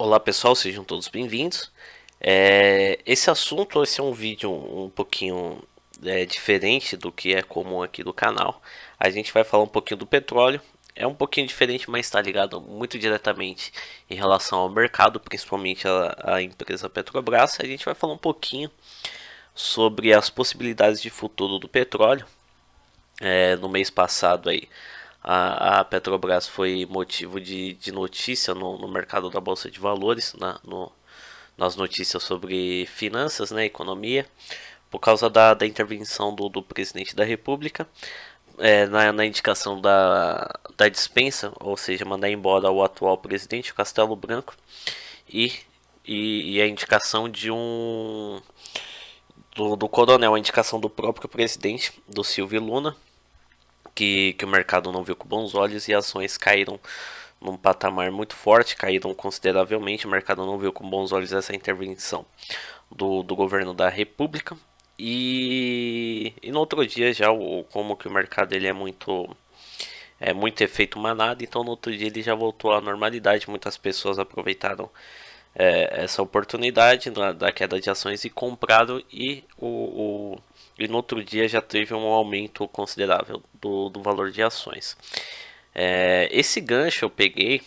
Olá pessoal, sejam todos bem-vindos. É, esse assunto esse é um vídeo um pouquinho é, diferente do que é comum aqui do canal. A gente vai falar um pouquinho do petróleo. É um pouquinho diferente, mas está ligado muito diretamente em relação ao mercado, principalmente a, a empresa Petrobras. A gente vai falar um pouquinho sobre as possibilidades de futuro do petróleo. É, no mês passado aí a, a Petrobras foi motivo de, de notícia no, no mercado da Bolsa de Valores, na, no, nas notícias sobre finanças, né, economia, por causa da, da intervenção do, do presidente da República. É, na, na, indicação da, da dispensa, ou seja, mandar embora o atual presidente, o Castelo Branco, e, e, e a indicação de um. Do, do, coronel, a indicação do próprio presidente, do Silvio Luna, que, que o mercado não viu com bons olhos e ações caíram num patamar muito forte, caíram consideravelmente. O mercado não viu com bons olhos essa intervenção do, do governo da República. E, e no outro dia já o como que o mercado ele é muito é muito efeito manada, então no outro dia ele já voltou à normalidade. Muitas pessoas aproveitaram é, essa oportunidade da, da, queda de ações e compraram e o, o e no outro dia já teve um aumento considerável do, do valor de ações. É, esse gancho eu peguei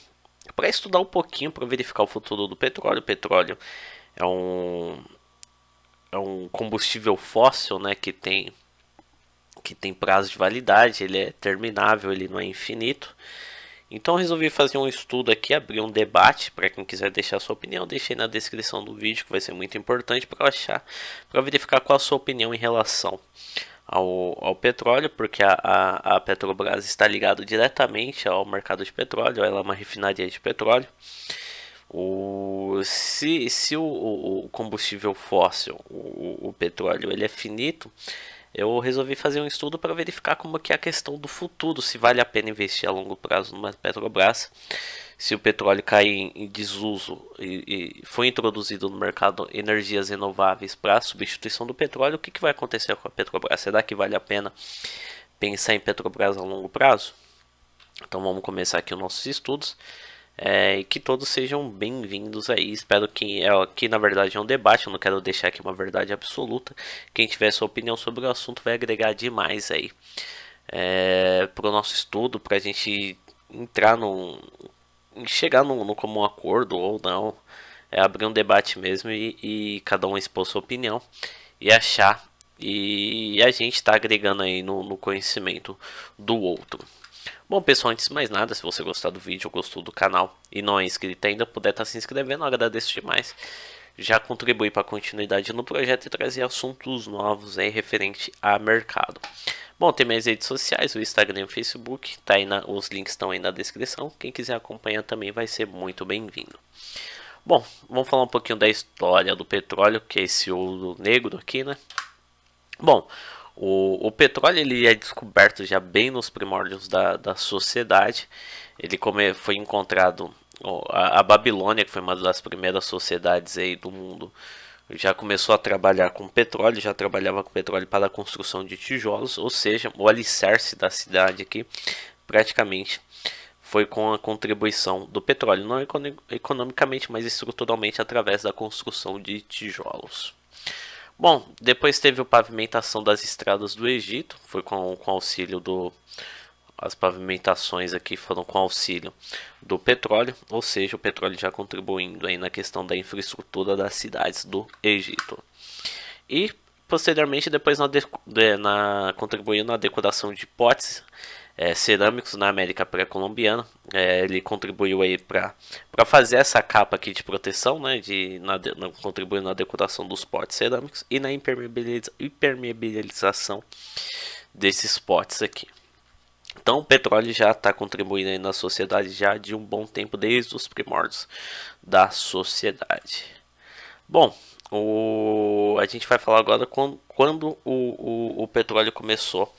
para estudar um pouquinho, para verificar o futuro do petróleo. O petróleo é um, é um combustível fóssil né, que, tem, que tem prazo de validade, ele é terminável, ele não é infinito. Então resolvi fazer um estudo aqui, abrir um debate para quem quiser deixar sua opinião, deixei na descrição do vídeo que vai ser muito importante para achar, para verificar qual a sua opinião em relação ao, ao petróleo, porque a, a, a Petrobras está ligada diretamente ao mercado de petróleo, ela é uma refinaria de petróleo. O, se se o, o combustível fóssil, o, o petróleo, ele é finito, eu resolvi fazer um estudo para verificar como que é a questão do futuro, se vale a pena investir a longo prazo numa Petrobras, se o petróleo cair em desuso e, e foi introduzido no mercado energias renováveis para substituição do petróleo, o que, que vai acontecer com a Petrobras? Será que vale a pena pensar em Petrobras a longo prazo? Então vamos começar aqui os nossos estudos. É, e que todos sejam bem-vindos aí. Espero que é, aqui na verdade é um debate, eu não quero deixar aqui uma verdade absoluta. Quem tiver sua opinião sobre o assunto vai agregar demais aí é, para o nosso estudo, para a gente entrar num. chegar num, num comum acordo ou não. É abrir um debate mesmo e, e cada um expor sua opinião e achar. E a gente está agregando aí no, no conhecimento do outro. Bom pessoal, antes de mais nada, se você gostar do vídeo, gostou do canal e não é inscrito ainda, puder estar tá se inscrevendo, eu agradeço demais. Já contribui para a continuidade no projeto e trazer assuntos novos aí referente a mercado. Bom, tem minhas redes sociais, o Instagram e o Facebook, tá aí na, os links estão aí na descrição. Quem quiser acompanhar também vai ser muito bem-vindo. Bom, vamos falar um pouquinho da história do petróleo, que é esse ouro negro aqui, né? Bom, o, o petróleo ele é descoberto já bem nos primórdios da, da sociedade. Ele come, foi encontrado a, a Babilônia, que foi uma das primeiras sociedades aí do mundo, já começou a trabalhar com petróleo, já trabalhava com petróleo para a construção de tijolos, ou seja, o alicerce da cidade aqui praticamente foi com a contribuição do petróleo, não economicamente, mas estruturalmente através da construção de tijolos. Bom, depois teve a pavimentação das estradas do Egito, foi com, com auxílio do. As pavimentações aqui foram com auxílio do petróleo, ou seja, o petróleo já contribuindo aí na questão da infraestrutura das cidades do Egito. E posteriormente, depois na, de, na contribuiu na decoração de hipóteses é, cerâmicos na América pré-colombiana. É, ele contribuiu aí para fazer essa capa aqui de proteção, né, de, na, na, contribuindo na decoração dos potes cerâmicos e na impermeabiliza, impermeabilização desses potes aqui. Então o petróleo já está contribuindo na sociedade já de um bom tempo, desde os primórdios da sociedade. Bom, o, a gente vai falar agora quando o, o, o petróleo começou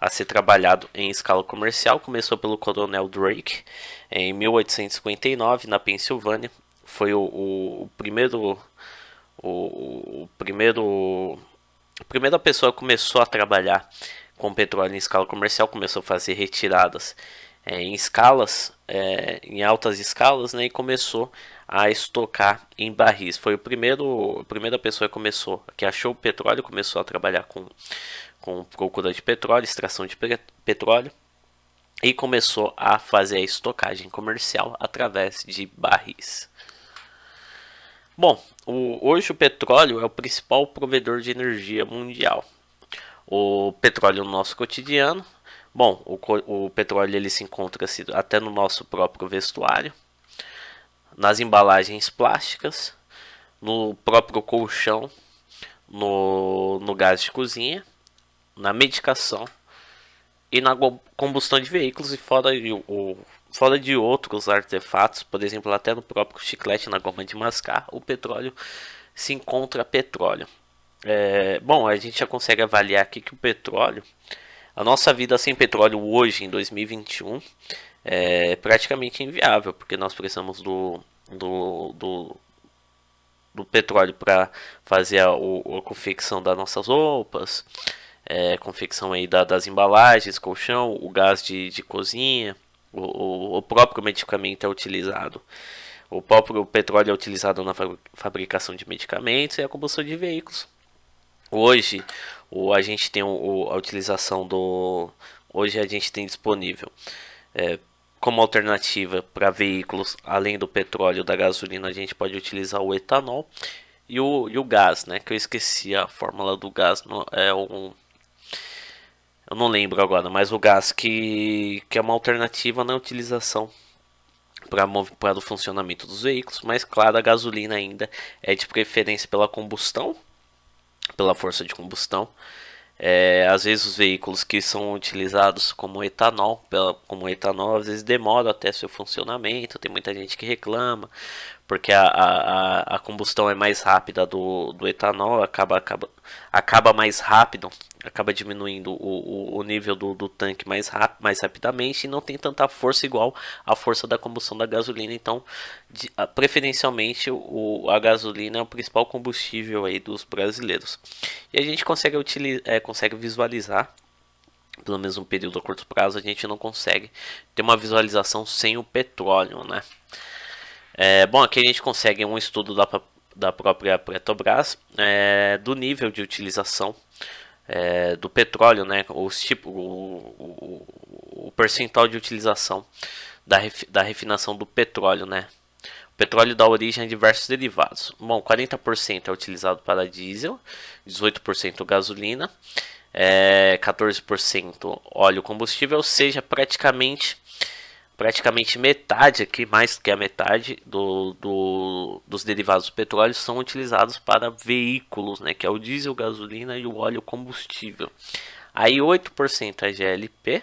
a ser trabalhado em escala comercial começou pelo coronel Drake em 1859 na Pensilvânia. Foi o, o, o primeiro o, o primeiro a primeira pessoa que começou a trabalhar com petróleo em escala comercial, começou a fazer retiradas é, em escalas, é, em altas escalas, né, e começou a estocar em barris. Foi o primeiro, a primeira pessoa que começou, que achou o petróleo, começou a trabalhar com, com procura de petróleo, extração de petróleo, e começou a fazer a estocagem comercial através de barris. Bom, o, hoje o petróleo é o principal provedor de energia mundial. O petróleo no nosso cotidiano, bom, o, o petróleo ele se encontra até no nosso próprio vestuário, nas embalagens plásticas, no próprio colchão, no, no gás de cozinha na medicação e na combustão de veículos e fora de, o, fora de outros artefatos, por exemplo, até no próprio chiclete na goma de mascar, o petróleo se encontra petróleo. É, bom, a gente já consegue avaliar aqui que o petróleo, a nossa vida sem petróleo hoje, em 2021, é praticamente inviável, porque nós precisamos do, do, do, do petróleo para fazer a, a, a confecção das nossas roupas, é, confecção aí da, das embalagens, colchão, o gás de, de cozinha, o, o, o próprio medicamento é utilizado. O próprio petróleo é utilizado na fabricação de medicamentos e a combustão de veículos. Hoje, o, a gente tem o, a utilização do. Hoje a gente tem disponível é, como alternativa para veículos, além do petróleo da gasolina, a gente pode utilizar o etanol e o, e o gás, né? Que eu esqueci a fórmula do gás, no, é um eu não lembro agora, mas o gás que, que é uma alternativa na utilização para o funcionamento dos veículos, mas claro, a gasolina ainda é de preferência pela combustão, pela força de combustão. É, às vezes os veículos que são utilizados como etanol, pela, como etanol, às vezes demora até seu funcionamento, tem muita gente que reclama, porque a, a, a combustão é mais rápida do, do etanol, acaba, acaba, acaba mais rápido acaba diminuindo o, o, o nível do, do tanque mais, rap, mais rapidamente e não tem tanta força igual à força da combustão da gasolina. Então, de, a, preferencialmente, o, a gasolina é o principal combustível aí dos brasileiros. E a gente consegue, utiliza, é, consegue visualizar, pelo menos um período a curto prazo, a gente não consegue ter uma visualização sem o petróleo, né? É, bom, aqui a gente consegue um estudo da, da própria Petrobras é, do nível de utilização é, do petróleo, né? Os tipo, o, o, o percentual de utilização da, ref, da refinação do petróleo, né? O petróleo dá origem a diversos derivados. Bom, 40% é utilizado para diesel, 18% gasolina, é, 14% óleo combustível, ou seja, praticamente praticamente metade aqui, mais que a metade do, do, dos derivados do petróleo são utilizados para veículos, né, que é o diesel, gasolina e o óleo combustível. Aí 8% é GLP,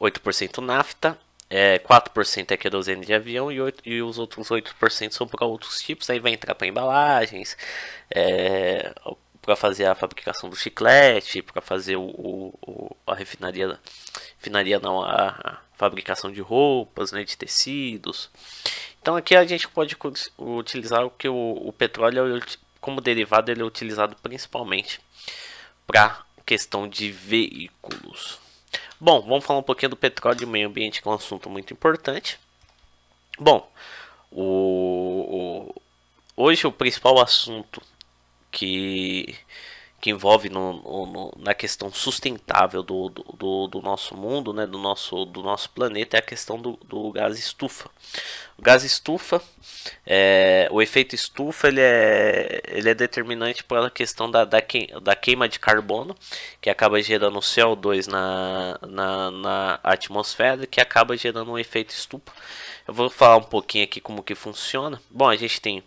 8% nafta, é, 4% é querosene de avião e, 8, e os outros 8% são para outros tipos, aí vai entrar para embalagens, é, para fazer a fabricação do chiclete, para fazer o, o, o, a refinaria, refinaria não, a, fabricação de roupas, né, de tecidos. Então aqui a gente pode utilizar o que o, o petróleo é como derivado ele é utilizado principalmente para questão de veículos. Bom, vamos falar um pouquinho do petróleo e meio ambiente, que é um assunto muito importante. Bom, o, o hoje o principal assunto que que envolve no, no, na questão sustentável do, do, do, nosso mundo, né, do, nosso, do nosso planeta, é a questão do, do gás estufa. O gás estufa, é, o efeito estufa, ele é, ele é determinante pela questão da, da, que, da queima de carbono, que acaba gerando CO2 na, na, na atmosfera, que acaba gerando um efeito estufa. Eu vou falar um pouquinho aqui como que funciona. Bom, a gente tem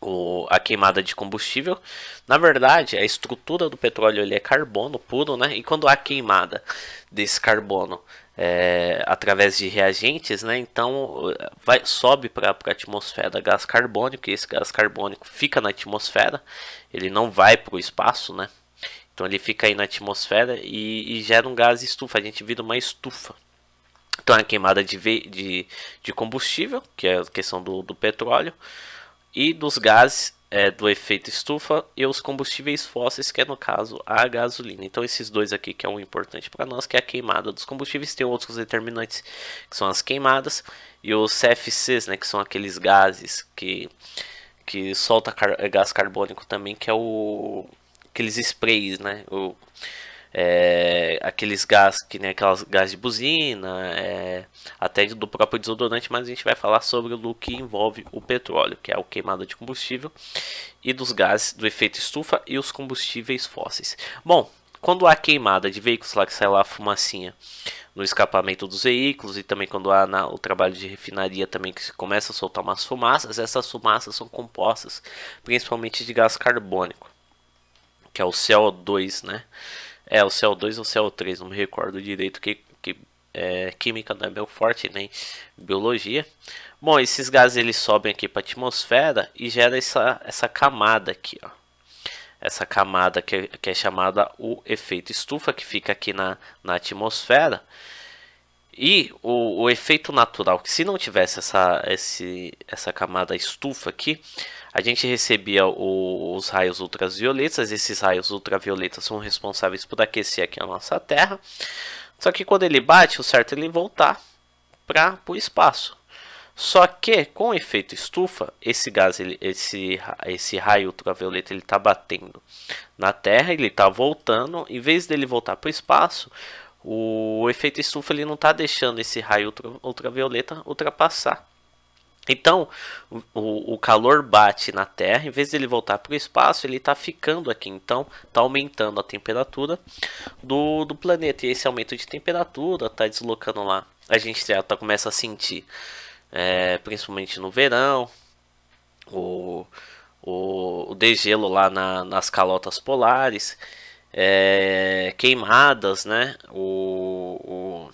o, a queimada de combustível. Na verdade, a estrutura do petróleo ele é carbono puro, né? E quando há queimada desse carbono é, através de reagentes, né? Então vai, sobe para a atmosfera gás carbônico e esse gás carbônico fica na atmosfera, ele não vai para o espaço, né? Então ele fica aí na atmosfera e, e gera um gás estufa. A gente vira uma estufa. Então é a queimada de, de, de combustível, que é a questão do, do petróleo e dos gases é, do efeito estufa e os combustíveis fósseis, que é no caso a gasolina. Então, esses dois aqui que é um importante para nós, que é a queimada dos combustíveis, tem outros determinantes que são as queimadas e os CFCs, né, que são aqueles gases que, que solta car gás carbônico também, que é o aqueles sprays, né, o é, aqueles gás que nem aquelas gás de buzina, é, até do próprio desodorante, mas a gente vai falar sobre o que envolve o petróleo, que é a queimada de combustível, e dos gases do efeito estufa e os combustíveis fósseis. Bom, quando há queimada de veículos, lá que sai lá a fumacinha no escapamento dos veículos e também quando há na, o trabalho de refinaria também que se começa a soltar umas fumaças, essas fumaças são compostas principalmente de gás carbônico, que é o CO2, né? É, o CO2 ou CO3, não me recordo direito que, que é, química não é meu forte, nem biologia. Bom, esses gases eles sobem aqui para a atmosfera e gera essa, essa camada aqui, ó. Essa camada que, é, que é chamada o efeito estufa, que fica aqui na, na atmosfera. E o, o, efeito natural, que se não tivesse essa, esse, essa camada estufa aqui, a gente recebia o, os raios ultravioletas. Esses raios ultravioletas são responsáveis por aquecer aqui a nossa Terra. Só que quando ele bate, o certo é ele voltar para o espaço. Só que com o efeito estufa, esse gás, ele, esse, esse raio ultravioleta, ele está batendo na Terra, ele está voltando. Em vez dele voltar para o espaço, o efeito estufa ele não está deixando esse raio ultra, ultravioleta ultrapassar. Então, o, o, calor bate na Terra, em vez de ele voltar para o espaço, ele está ficando aqui. Então, está aumentando a temperatura do, do planeta. E esse aumento de temperatura está deslocando lá. A gente já tá, começa a sentir, é, principalmente no verão, o, o, o degelo lá na, nas calotas polares é, queimadas, né? O, o,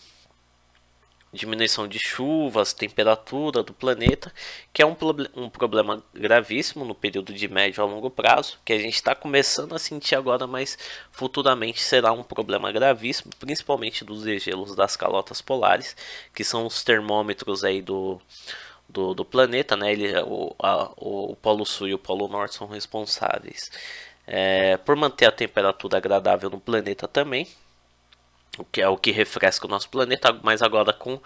diminuição de chuvas, temperatura do planeta, que é um, um problema gravíssimo no período de médio a longo prazo, que a gente está começando a sentir agora, mas futuramente será um problema gravíssimo, principalmente dos degelos das calotas polares, que são os termômetros aí do, do, do planeta, né? Ele, o, a, o Polo Sul e o Polo Norte são responsáveis é, por manter a temperatura agradável no planeta também, o que é o que refresca o nosso planeta, mas agora com,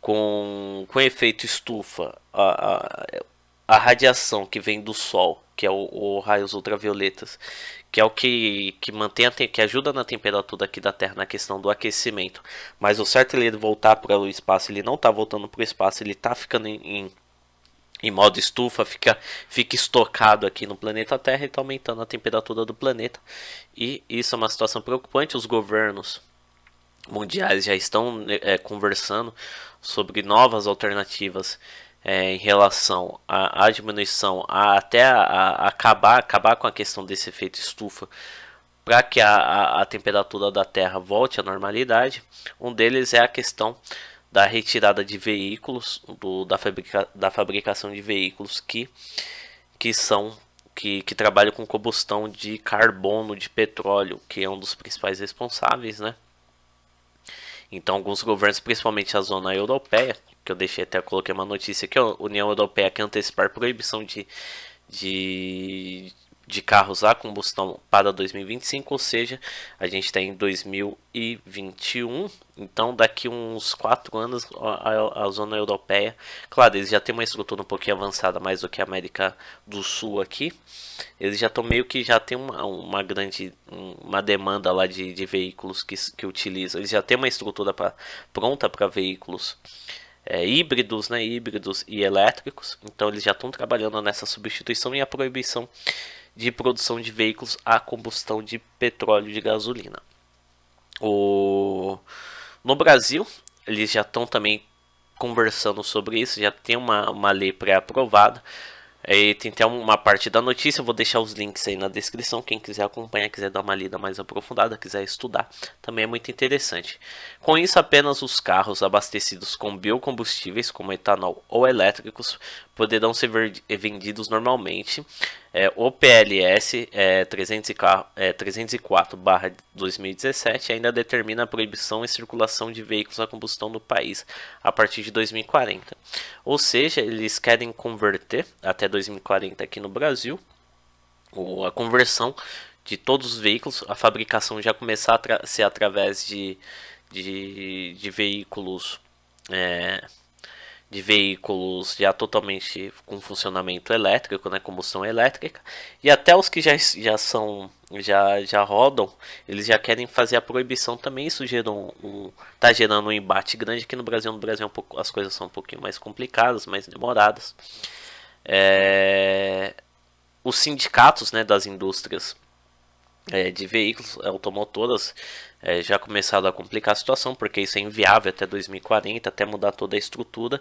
com, com efeito estufa, a, a, a radiação que vem do Sol, que é o, o raios ultravioletas, que é o que, que mantém a, que ajuda na temperatura aqui da Terra na questão do aquecimento. Mas o certo é ele voltar para o espaço, ele não está voltando para o espaço, ele está ficando em, em em modo estufa, fica, fica estocado aqui no planeta Terra e está aumentando a temperatura do planeta. E isso é uma situação preocupante. Os governos mundiais já estão é, conversando sobre novas alternativas é, em relação à, à diminuição, até a, a acabar, acabar com a questão desse efeito estufa para que a, a, a temperatura da Terra volte à normalidade. Um deles é a questão da retirada de veículos, do, da, fabrica, da fabricação de veículos que, que são que, que trabalham com combustão de carbono, de petróleo, que é um dos principais responsáveis, né? Então, alguns governos, principalmente a zona europeia, que eu deixei até coloquei uma notícia que a União Europeia quer antecipar proibição de, de, de carros a combustão para 2025, ou seja, a gente está em 2021, então daqui uns 4 anos a, a, zona europeia, claro, eles já têm uma estrutura um pouquinho avançada mais do que a América do Sul aqui, eles já estão meio que já tem uma, uma grande uma demanda lá de, de veículos que, que utilizam, eles já tem uma estrutura pra, pronta para veículos. É, híbridos, né, híbridos e elétricos. Então eles já estão trabalhando nessa substituição e a proibição de produção de veículos a combustão de petróleo e de gasolina. O... No Brasil, eles já estão também conversando sobre isso, já tem uma, uma lei pré-aprovada. E tem até uma parte da notícia, vou deixar os links aí na descrição. Quem quiser acompanhar, quiser dar uma lida mais aprofundada, quiser estudar, também é muito interessante. Com isso, apenas os carros abastecidos com biocombustíveis, como etanol ou elétricos, poderão ser eh, vendidos normalmente. É, o PLS é, 304-2017 é, ainda determina a proibição e circulação de veículos a combustão no país a partir de 2040. Ou seja, eles querem converter até 2040 aqui no Brasil a conversão de todos os veículos, a fabricação já começar a ser através de, de, de veículos. É, de veículos já totalmente com funcionamento elétrico, né, combustão elétrica, e até os que já, já são já, já rodam, eles já querem fazer a proibição também, isso gerou um, um, tá gerando um embate grande aqui no Brasil, no Brasil é um pouco, as coisas são um pouquinho mais complicadas, mais demoradas. É, os sindicatos, né, das indústrias é, de veículos é, automotoras é, já começaram a complicar a situação, porque isso é inviável até 2040, até mudar toda a estrutura.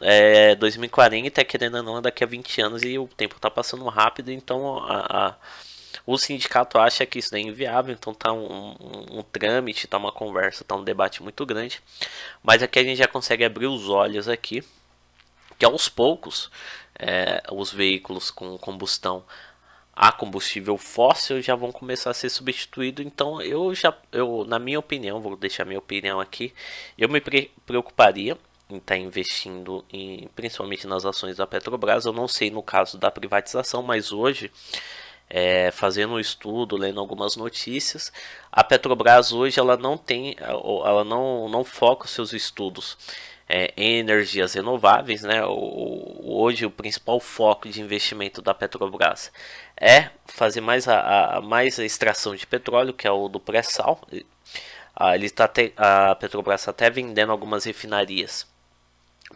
É, 2040 é querendo ou não, é daqui a 20 anos e o tempo está passando rápido, então a, a, o sindicato acha que isso é inviável, então tá um, um, um trâmite, tá uma conversa, tá um debate muito grande. Mas aqui a gente já consegue abrir os olhos aqui, que aos poucos é, os veículos com combustão a combustível fóssil já vão começar a ser substituído. Então eu já, eu, na minha opinião, vou deixar minha opinião aqui, eu me pre preocuparia em estar tá investindo em, principalmente nas ações da Petrobras. Eu não sei no caso da privatização, mas hoje é, fazendo um estudo, lendo algumas notícias, a Petrobras hoje ela não tem, é, ela não, não foca os seus estudos é, energias renováveis, né? O, hoje o principal foco de investimento da Petrobras é fazer mais a, a mais a extração de petróleo, que é o do pré-sal. Ah, ele está a Petrobras está até vendendo algumas refinarias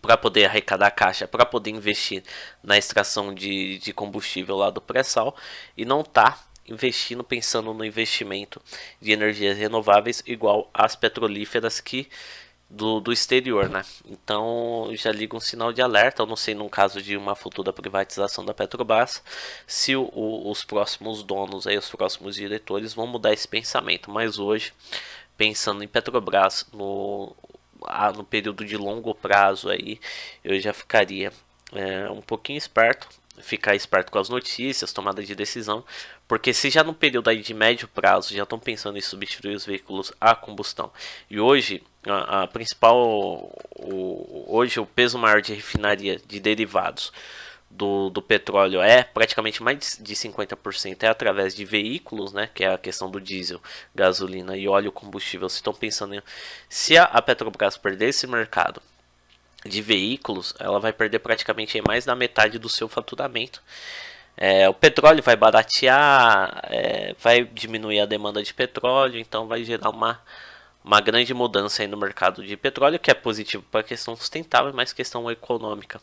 para poder arrecadar caixa, para poder investir na extração de, de combustível lá do pré-sal e não está investindo pensando no investimento de energias renováveis igual às petrolíferas que do, do exterior, né? Então já liga um sinal de alerta, eu não sei num caso de uma futura privatização da Petrobras, se o, o, os próximos donos, aí, os próximos diretores vão mudar esse pensamento, mas hoje, pensando em Petrobras no, no período de longo prazo, aí, eu já ficaria é, um pouquinho esperto ficar esperto com as notícias, tomada de decisão, porque se já no período aí de médio prazo já estão pensando em substituir os veículos a combustão e hoje a, a principal o, hoje o peso maior de refinaria de derivados do, do petróleo é praticamente mais de 50% é através de veículos, né, que é a questão do diesel, gasolina e óleo combustível. Se estão pensando em, se a, a Petrobras perder esse mercado de veículos, ela vai perder praticamente mais da metade do seu faturamento. É, o petróleo vai baratear, é, vai diminuir a demanda de petróleo, então vai gerar uma, uma grande mudança no mercado de petróleo, que é positivo para a questão sustentável, mas questão econômica.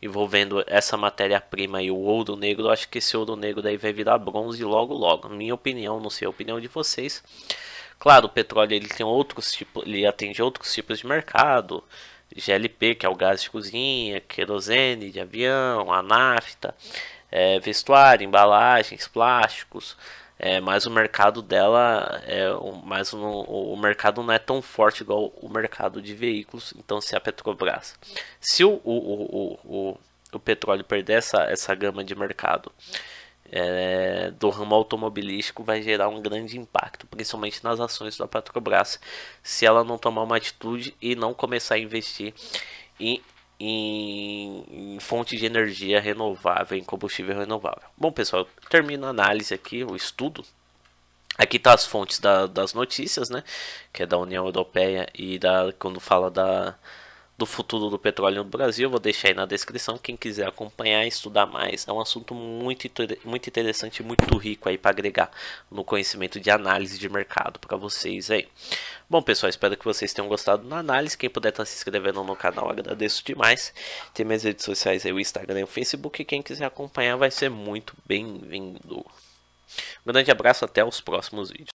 Envolvendo essa matéria-prima e o ouro negro, acho que esse ouro negro daí vai virar bronze logo logo. Minha opinião, não sei a opinião de vocês. Claro, o petróleo ele tem outros tipos, ele atende outros tipos de mercado, GLP, que é o gás de cozinha, querosene de avião, a nafta, é, vestuário, embalagens, plásticos. É, mas o mercado dela, é, mais o, o mercado não é tão forte igual o mercado de veículos. Então, se a Petrobras, se o, o, o, o, o petróleo perder essa, essa gama de mercado, é, do ramo automobilístico vai gerar um grande impacto, principalmente nas ações da Petrobras, se ela não tomar uma atitude e não começar a investir em, em, em de energia renovável, em combustível renovável. Bom, pessoal, termino a análise aqui, o estudo Aqui tá as fontes da, das notícias, né? Que é da União Europeia e da quando fala da, do futuro do petróleo no Brasil, vou deixar aí na descrição quem quiser acompanhar e estudar mais. É um assunto muito, muito interessante e muito rico aí para agregar no conhecimento de análise de mercado para vocês aí. Bom, pessoal, espero que vocês tenham gostado da análise. Quem puder estar tá se inscrevendo no canal, agradeço demais. Tem minhas redes sociais aí, o Instagram e o Facebook. quem quiser acompanhar vai ser muito bem-vindo. Um grande abraço, até os próximos vídeos.